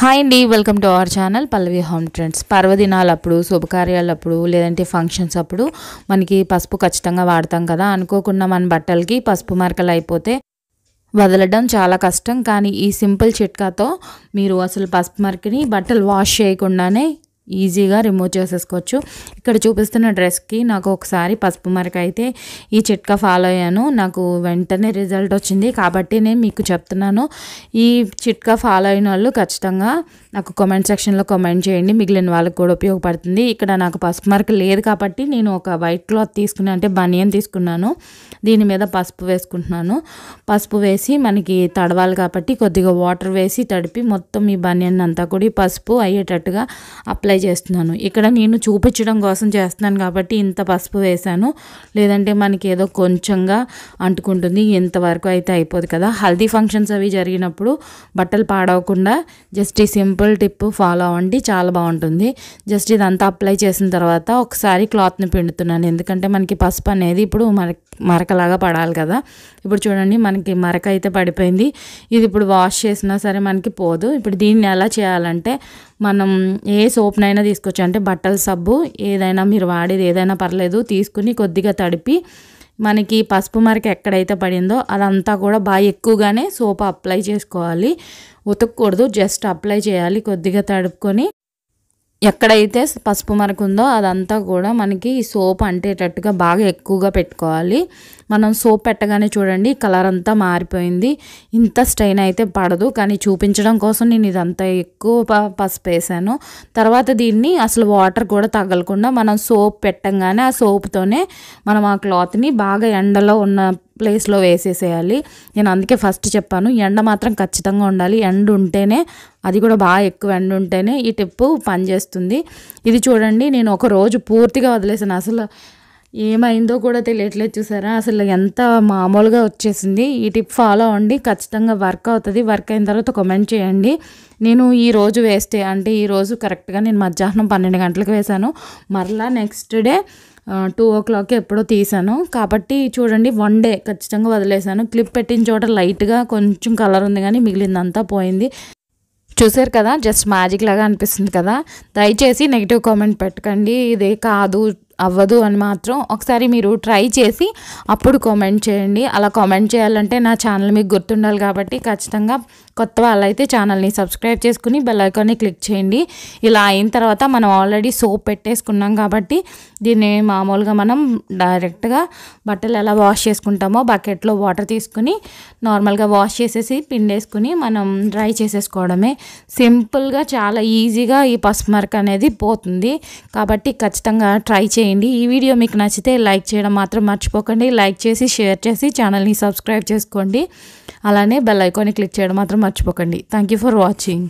hi అండి welcome to our channel Pallavi home trends పర్వదినాలప్పుడు శుభకార్యాలప్పుడు లేదంటే ఫంక్షన్స్ అప్పుడు మనకి పసుపు ఖచ్చితంగా వాడతాం కదా అనుకోకుండా మన బట్టలకి పసుపు మరకలు అయిపోతే వదలడం చాలా కష్టం కానీ ఈ సింపుల్ చిట్కాతో మీరు అసలు పసుపు మరకని బట్టలు వాష్ చేయకుండానే ఈజీగా రిమూవ్ చేసేసుకోవచ్చు ఇక్కడ చూపిస్తున్న డ్రెస్కి నాకు ఒకసారి పసుపు మరక అయితే ఈ చిట్కా ఫాలో అయ్యాను నాకు వెంటనే రిజల్ట్ వచ్చింది కాబట్టి నేను మీకు చెప్తున్నాను ఈ చిట్కా ఫాలో అయిన వాళ్ళు ఖచ్చితంగా నాకు కామెంట్ సెక్షన్లో కామెంట్ చేయండి మిగిలిన వాళ్ళకి కూడా ఉపయోగపడుతుంది ఇక్కడ నాకు పసుపు మరక లేదు కాబట్టి నేను ఒక వైట్ క్లాత్ తీసుకున్నాను అంటే బనియన్ తీసుకున్నాను దీని మీద పసుపు వేసుకుంటున్నాను పసుపు వేసి మనకి తడవాలి కాబట్టి కొద్దిగా వాటర్ వేసి తడిపి మొత్తం ఈ బనియన్ అంతా కూడా పసుపు అయ్యేటట్టుగా అప్లై చేస్తున్నాను ఇక్కడ నేను చూపించడం కోసం చేస్తున్నాను కాబట్టి ఇంత పసుపు వేశాను లేదంటే మనకి ఏదో కొంచెంగా అంటుకుంటుంది ఇంతవరకు అయితే అయిపోదు కదా హల్దీ ఫంక్షన్స్ అవి జరిగినప్పుడు బట్టలు పాడవకుండా జస్ట్ ఈ సింపుల్ టిప్ ఫాలో అవ్వండి చాలా బాగుంటుంది జస్ట్ ఇదంతా అప్లై చేసిన తర్వాత ఒకసారి క్లాత్ని పిండుతున్నాను ఎందుకంటే మనకి పసుపు అనేది ఇప్పుడు మర మరకలాగా పడాలి కదా ఇప్పుడు చూడండి మనకి మరక అయితే పడిపోయింది ఇది ఇప్పుడు వాష్ చేసినా సరే మనకి పోదు ఇప్పుడు దీన్ని ఎలా చేయాలంటే మనం ఏ సోప్నైనా తీసుకోవచ్చు అంటే బట్టల సబ్బు ఏదైనా మీరు వాడేది ఏదైనా పర్లేదు తీసుకుని కొద్దిగా తడిపి మనకి పసుపు మరక ఎక్కడైతే పడిందో అదంతా కూడా బాగా ఎక్కువగానే సోప్ అప్లై చేసుకోవాలి ఉతకూడదు జస్ట్ అప్లై చేయాలి కొద్దిగా తడుపుకొని ఎక్కడైతే పసుపు మరకు ఉందో అదంతా కూడా మనకి సోప్ అంటేటట్టుగా బాగా ఎక్కువగా పెట్టుకోవాలి మనం సోప్ పెట్టగానే చూడండి కలర్ అంతా మారిపోయింది ఇంత స్ట్రెయిన్ అయితే పడదు కానీ చూపించడం కోసం నేను ఇదంతా ఎక్కువ పసుపు వేసాను తర్వాత దీన్ని అసలు వాటర్ కూడా తగలకుండా మనం సోప్ పెట్టంగానే ఆ సోప్తోనే మనం ఆ క్లాత్ని బాగా ఎండలో ఉన్న ప్లేస్లో వేసేసేయాలి నేను అందుకే ఫస్ట్ చెప్పాను ఎండ మాత్రం ఖచ్చితంగా ఉండాలి ఎండ ఉంటేనే అది కూడా బాగా ఎక్కువ ఎండ ఉంటేనే ఈ టిప్పు పనిచేస్తుంది ఇది చూడండి నేను ఒక రోజు పూర్తిగా వదిలేసాను అసలు ఏమైందో కూడా తెలియట్లేదు చూసారా అసలు ఎంత మామూలుగా వచ్చేసింది ఈ టిప్ ఫాలో అవ్వండి ఖచ్చితంగా వర్క్ అవుతుంది వర్క్ అయిన తర్వాత కమెంట్ చేయండి నేను ఈ రోజు వేస్తే అంటే ఈరోజు కరెక్ట్గా నేను మధ్యాహ్నం పన్నెండు గంటలకు వేశాను మరలా next day two o'clock ఎప్పుడో తీసాను కాబట్టి చూడండి వన్ డే ఖచ్చితంగా వదిలేశాను క్లిప్ పెట్టిన చోట లైట్గా కొంచెం కలర్ ఉంది కానీ మిగిలిందంతా పోయింది చూసారు కదా జస్ట్ మ్యాజిక్ లాగా అనిపిస్తుంది కదా దయచేసి నెగిటివ్ కామెంట్ పెట్టకండి ఇదే కాదు అవ్వదు అని మాత్రం ఒకసారి మీరు ట్రై చేసి అప్పుడు కామెంట్ చేయండి అలా కామెంట్ చేయాలంటే నా ఛానల్ మీకు గుర్తుండాలి కాబట్టి ఖచ్చితంగా కొత్త వాళ్ళైతే ఛానల్ని సబ్స్క్రైబ్ చేసుకుని బెల్లైకాన్ని క్లిక్ చేయండి ఇలా అయిన తర్వాత మనం ఆల్రెడీ సోప్ పెట్టేసుకున్నాం కాబట్టి దీన్ని మామూలుగా మనం డైరెక్ట్గా బట్టలు ఎలా వాష్ చేసుకుంటామో బకెట్లో వాటర్ తీసుకుని నార్మల్గా వాష్ చేసేసి పిండేసుకుని మనం డ్రై చేసేసుకోవడమే సింపుల్గా చాలా ఈజీగా ఈ పసుపు మరక అనేది పోతుంది కాబట్టి ఖచ్చితంగా ట్రై చేయండి చేయండి ఈ వీడియో మీకు నచ్చితే లైక్ చేయడం మాత్రం మర్చిపోకండి లైక్ చేసి షేర్ చేసి ఛానల్ని సబ్స్క్రైబ్ చేసుకోండి అలానే బెల్ ఐకాన్ని క్లిక్ చేయడం మాత్రం మర్చిపోకండి థ్యాంక్ ఫర్ వాచింగ్